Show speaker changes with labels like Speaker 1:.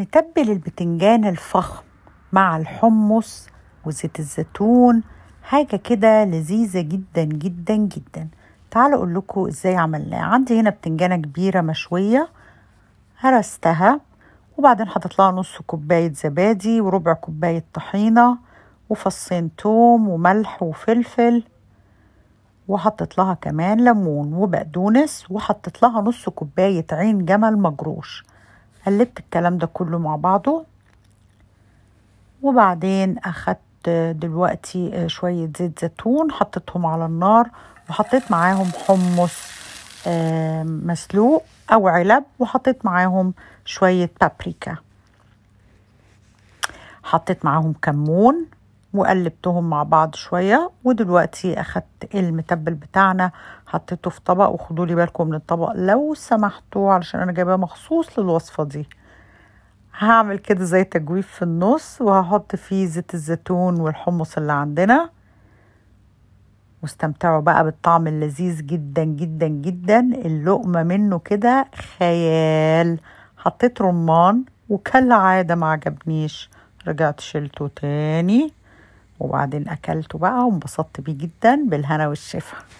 Speaker 1: متبل البتنجان الفخم مع الحمص وزيت الزيتون حاجة كده لذيذة جدا جدا جدا تعالوا اقول لكم ازاي عملناه عندي هنا بتنجانة كبيرة مشوية هرستها وبعدين حطيت لها نص كوباية زبادي وربع كوباية طحينة وفصين توم وملح وفلفل وحطت لها كمان ليمون وبقدونس وحطت لها نص كوباية عين جمل مجروش قلبت الكلام ده كله مع بعضه وبعدين أخدت دلوقتي آه، شوية زيت زيتون حطيتهم على النار وحطيت معاهم حمص آه، مسلوق أو علب وحطيت معاهم شوية بابريكا حطيت معاهم كمون وقلبتهم مع بعض شوية ودلوقتي أخدت المتبل بتاعنا حطيته في طبق وخدوا لي بالكم من الطبق لو سمحتوا علشان أنا جايباه مخصوص للوصفة دي هعمل كده زي تجويف في النص وهحط فيه زيت الزيتون والحمص اللي عندنا واستمتعوا بقى بالطعم اللذيذ جدا جدا جدا اللقمة منه كده خيال حطيت رمان وكالعادة ما عجبنيش رجعت شلته تاني وبعدين أكلته بقى وانبسطت بيه جدا بالهنا والشفا